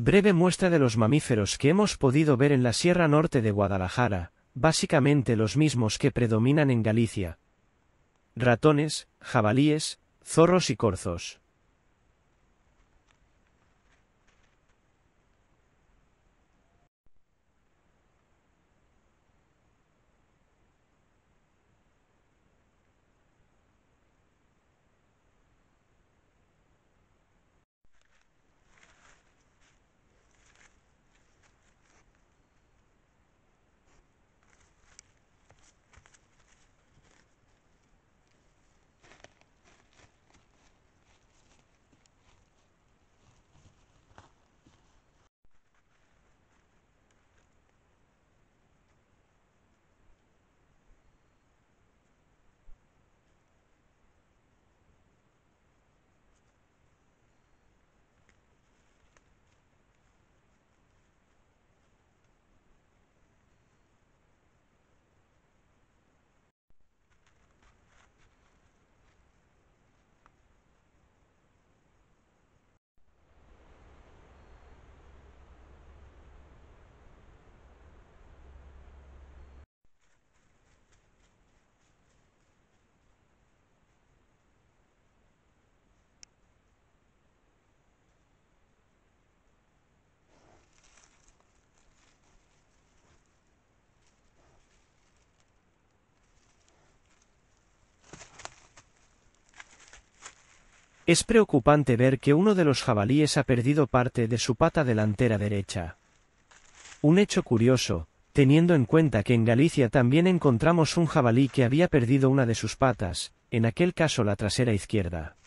Breve muestra de los mamíferos que hemos podido ver en la Sierra Norte de Guadalajara, básicamente los mismos que predominan en Galicia. Ratones, jabalíes, zorros y corzos. Es preocupante ver que uno de los jabalíes ha perdido parte de su pata delantera derecha. Un hecho curioso, teniendo en cuenta que en Galicia también encontramos un jabalí que había perdido una de sus patas, en aquel caso la trasera izquierda.